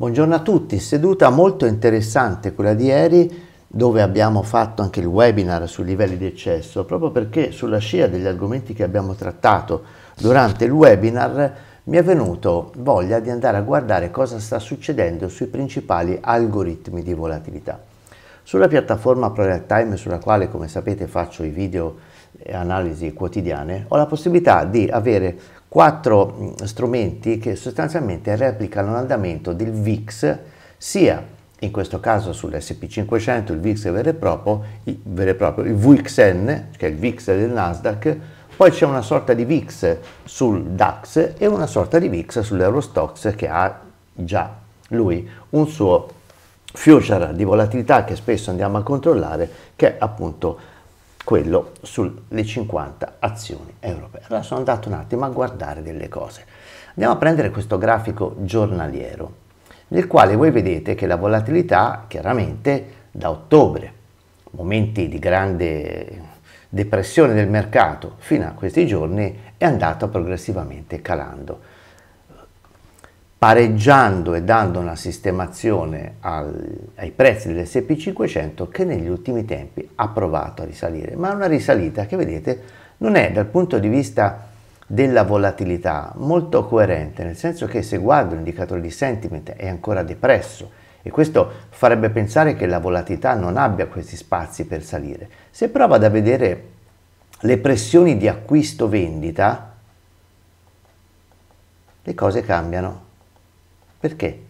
Buongiorno a tutti, seduta molto interessante quella di ieri dove abbiamo fatto anche il webinar sui livelli di eccesso, proprio perché sulla scia degli argomenti che abbiamo trattato durante il webinar mi è venuto voglia di andare a guardare cosa sta succedendo sui principali algoritmi di volatilità. Sulla piattaforma Project Time, sulla quale come sapete faccio i video e analisi quotidiane, ho la possibilità di avere quattro strumenti che sostanzialmente replicano l'andamento del VIX sia in questo caso sull'SP500 il VIX vero e proprio, il, vero e proprio, il VXN che è il VIX del Nasdaq poi c'è una sorta di VIX sul DAX e una sorta di VIX sull'Eurostox che ha già lui un suo future di volatilità che spesso andiamo a controllare che è appunto quello sulle 50 azioni europee. Allora sono andato un attimo a guardare delle cose. Andiamo a prendere questo grafico giornaliero, nel quale voi vedete che la volatilità chiaramente da ottobre, momenti di grande depressione del mercato, fino a questi giorni è andata progressivamente calando pareggiando e dando una sistemazione al, ai prezzi dell'SP500 che negli ultimi tempi ha provato a risalire, ma una risalita che vedete non è dal punto di vista della volatilità molto coerente, nel senso che se guardo l'indicatore di sentiment è ancora depresso e questo farebbe pensare che la volatilità non abbia questi spazi per salire. Se prova a vedere le pressioni di acquisto vendita, le cose cambiano perché?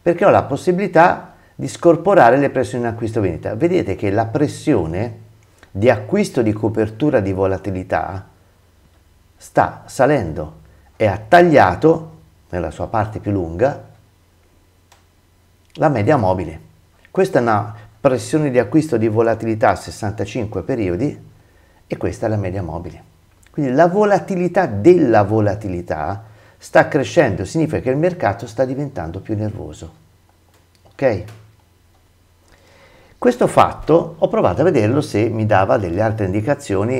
Perché ho la possibilità di scorporare le pressioni acquisto-vendita. Vedete che la pressione di acquisto di copertura di volatilità sta salendo e ha tagliato nella sua parte più lunga la media mobile. Questa è una pressione di acquisto di volatilità a 65 periodi e questa è la media mobile. Quindi la volatilità della volatilità sta crescendo, significa che il mercato sta diventando più nervoso. Ok? Questo fatto ho provato a vederlo se mi dava delle altre indicazioni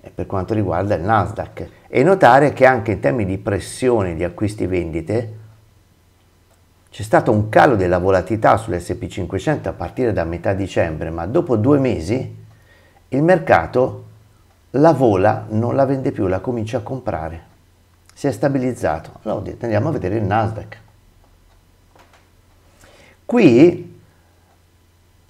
eh, per quanto riguarda il Nasdaq e notare che anche in termini di pressione di acquisti e vendite c'è stato un calo della volatilità sull'SP500 a partire da metà dicembre, ma dopo due mesi il mercato la vola non la vende più, la comincia a comprare si è stabilizzato. Allora andiamo a vedere il Nasdaq. Qui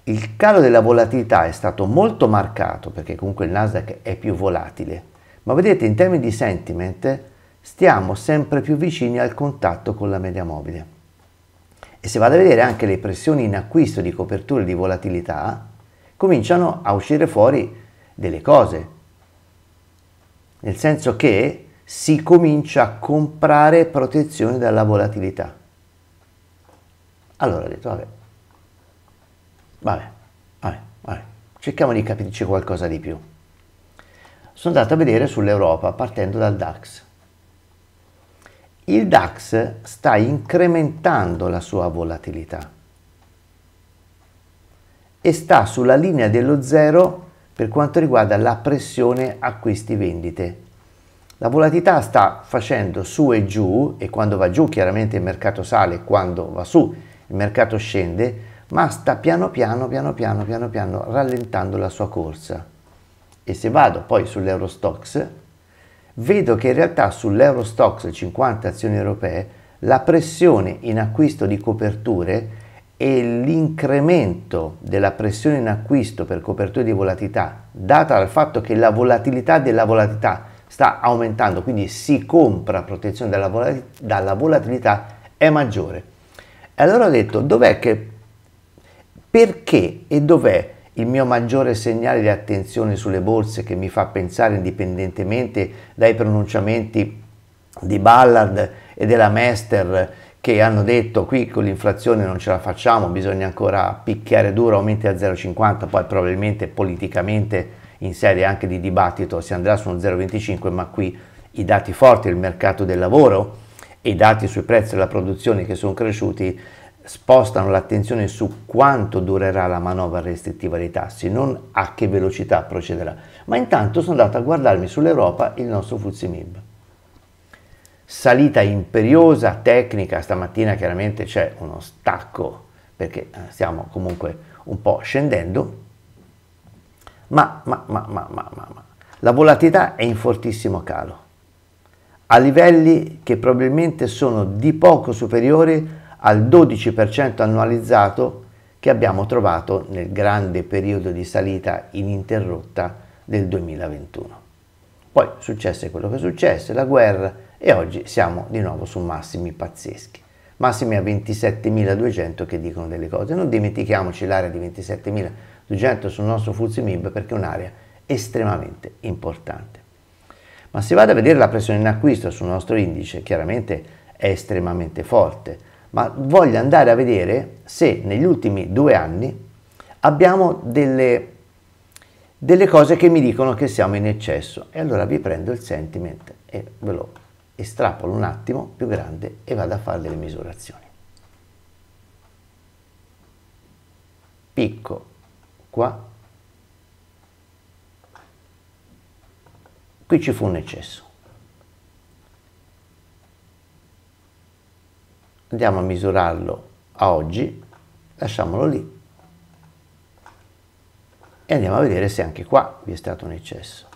il calo della volatilità è stato molto marcato perché comunque il Nasdaq è più volatile, ma vedete in termini di sentiment stiamo sempre più vicini al contatto con la media mobile. E se vado a vedere anche le pressioni in acquisto di copertura di volatilità, cominciano a uscire fuori delle cose. Nel senso che si comincia a comprare protezione dalla volatilità. Allora ho detto, vabbè, vabbè, vabbè, vabbè. cerchiamo di capirci qualcosa di più. Sono andato a vedere sull'Europa partendo dal DAX. Il DAX sta incrementando la sua volatilità e sta sulla linea dello zero per quanto riguarda la pressione acquisti vendite la volatilità sta facendo su e giù e quando va giù chiaramente il mercato sale, quando va su il mercato scende, ma sta piano piano piano piano piano piano rallentando la sua corsa. E se vado poi sull'Eurostox, vedo che in realtà sull'Eurostox 50 azioni europee la pressione in acquisto di coperture e l'incremento della pressione in acquisto per coperture di volatilità, data dal fatto che la volatilità della volatilità sta aumentando, quindi si compra protezione dalla volatilità, dalla volatilità è maggiore. E allora ho detto, dov'è che, perché e dov'è il mio maggiore segnale di attenzione sulle borse che mi fa pensare indipendentemente dai pronunciamenti di Ballard e della Mester che hanno detto qui con l'inflazione non ce la facciamo, bisogna ancora picchiare duro, aumenti a 0,50, poi probabilmente politicamente in serie anche di dibattito si andrà su uno 0,25, ma qui i dati forti del mercato del lavoro e i dati sui prezzi della produzione che sono cresciuti spostano l'attenzione su quanto durerà la manovra restrittiva dei tassi, non a che velocità procederà. Ma intanto sono andato a guardarmi sull'Europa il nostro Fuzimib. Salita imperiosa, tecnica, stamattina chiaramente c'è uno stacco perché eh, stiamo comunque un po' scendendo, ma, ma, ma, ma, ma, ma, ma. La volatilità è in fortissimo calo, a livelli che probabilmente sono di poco superiori al 12% annualizzato che abbiamo trovato nel grande periodo di salita ininterrotta del 2021. Poi successe quello che successe, la guerra, e oggi siamo di nuovo su massimi pazzeschi. Massimi a 27.200 che dicono delle cose. Non dimentichiamoci l'area di 27.000 200 certo sul nostro FUZIMIB perché è un'area estremamente importante. Ma se vado a vedere la pressione in acquisto sul nostro indice, chiaramente è estremamente forte, ma voglio andare a vedere se negli ultimi due anni abbiamo delle, delle cose che mi dicono che siamo in eccesso. E allora vi prendo il sentiment e ve lo estrapolo un attimo più grande e vado a fare delle misurazioni. Picco qua, qui ci fu un eccesso. Andiamo a misurarlo a oggi, lasciamolo lì e andiamo a vedere se anche qua vi è stato un eccesso.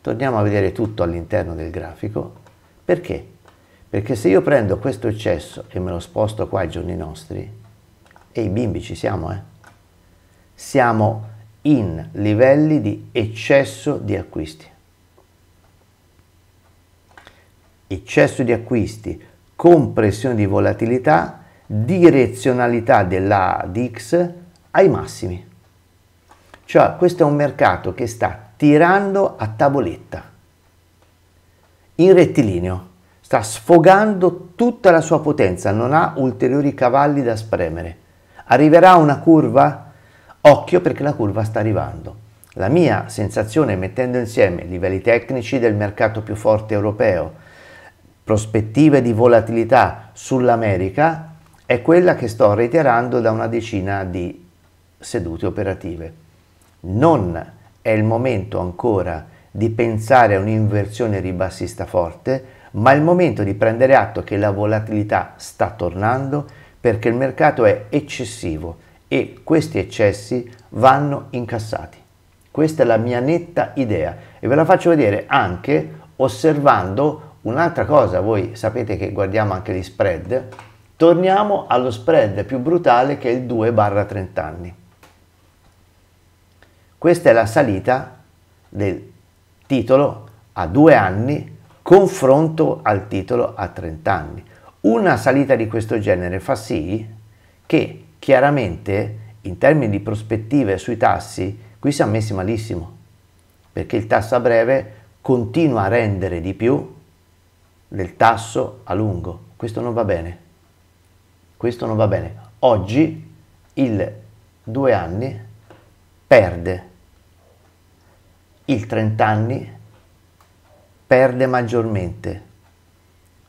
Torniamo a vedere tutto all'interno del grafico. Perché? Perché se io prendo questo eccesso e me lo sposto qua ai giorni nostri, e i bimbi, ci siamo, eh? Siamo in livelli di eccesso di acquisti. Eccesso di acquisti, compressione di volatilità, direzionalità della DIX ai massimi. Cioè, questo è un mercato che sta tirando a tavoletta, in rettilineo, sta sfogando tutta la sua potenza, non ha ulteriori cavalli da spremere. Arriverà una curva? Occhio perché la curva sta arrivando. La mia sensazione mettendo insieme livelli tecnici del mercato più forte europeo, prospettive di volatilità sull'America, è quella che sto reiterando da una decina di sedute operative. Non è il momento ancora di pensare a un'inversione ribassista forte, ma è il momento di prendere atto che la volatilità sta tornando perché il mercato è eccessivo e questi eccessi vanno incassati. Questa è la mia netta idea e ve la faccio vedere anche osservando un'altra cosa, voi sapete che guardiamo anche gli spread, torniamo allo spread più brutale che è il 2 barra 30 anni. Questa è la salita del titolo a 2 anni confronto al titolo a 30 anni. Una salita di questo genere fa sì che chiaramente in termini di prospettive sui tassi qui siamo messi malissimo perché il tasso a breve continua a rendere di più del tasso a lungo. Questo non va bene. Questo non va bene. Oggi il due anni perde, il 30 anni perde maggiormente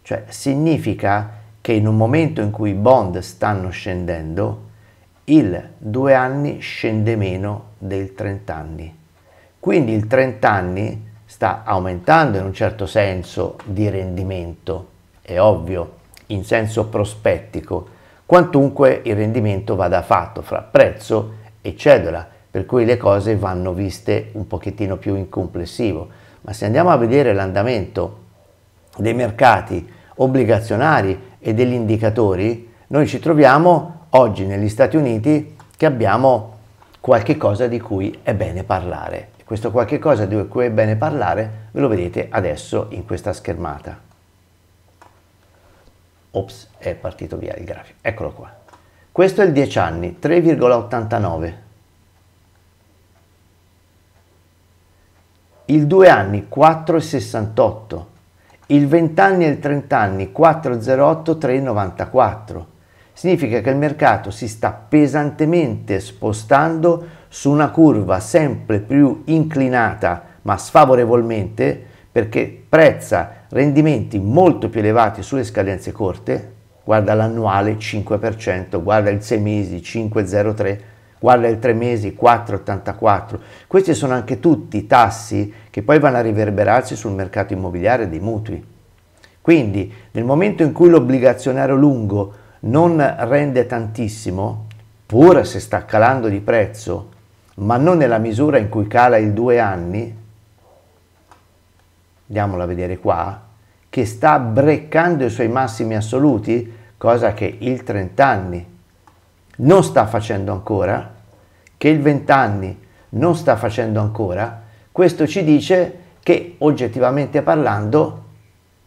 cioè significa che in un momento in cui i bond stanno scendendo, il 2 anni scende meno del 30 anni. Quindi il 30 anni sta aumentando in un certo senso di rendimento, è ovvio, in senso prospettico, quantunque il rendimento vada fatto fra prezzo e cedola, per cui le cose vanno viste un pochettino più in complessivo. Ma se andiamo a vedere l'andamento dei mercati obbligazionari e degli indicatori, noi ci troviamo oggi negli Stati Uniti che abbiamo qualche cosa di cui è bene parlare. Questo qualche cosa di cui è bene parlare ve lo vedete adesso in questa schermata. Ops, è partito via il grafico. Eccolo qua. Questo è il 10 anni, 3,89. Il 2 anni, 4,68 il 20 anni e il 30 anni 408 394. Significa che il mercato si sta pesantemente spostando su una curva sempre più inclinata, ma sfavorevolmente, perché prezza rendimenti molto più elevati sulle scadenze corte, guarda l'annuale 5%, guarda il 6 mesi 503, qual è il 3 mesi 4,84. Questi sono anche tutti tassi che poi vanno a riverberarsi sul mercato immobiliare dei mutui. Quindi nel momento in cui l'obbligazionario lungo non rende tantissimo, pur se sta calando di prezzo, ma non nella misura in cui cala il 2 anni, andiamola a vedere qua, che sta breccando i suoi massimi assoluti, cosa che il 30 anni non sta facendo ancora, che il 20 anni non sta facendo ancora, questo ci dice che oggettivamente parlando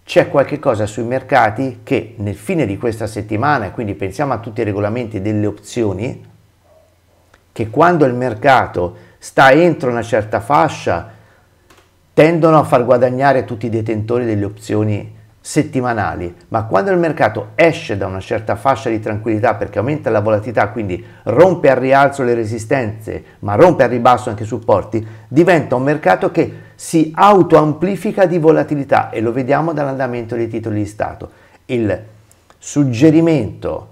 c'è qualche cosa sui mercati che nel fine di questa settimana, e quindi pensiamo a tutti i regolamenti delle opzioni, che quando il mercato sta entro una certa fascia tendono a far guadagnare tutti i detentori delle opzioni settimanali, ma quando il mercato esce da una certa fascia di tranquillità perché aumenta la volatilità, quindi rompe al rialzo le resistenze, ma rompe al ribasso anche i supporti, diventa un mercato che si autoamplifica di volatilità e lo vediamo dall'andamento dei titoli di Stato. Il suggerimento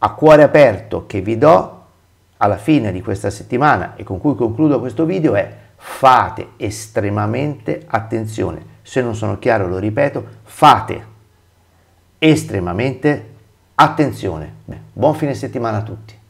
a cuore aperto che vi do alla fine di questa settimana e con cui concludo questo video è fate estremamente attenzione se non sono chiaro, lo ripeto, fate estremamente attenzione. buon fine settimana a tutti.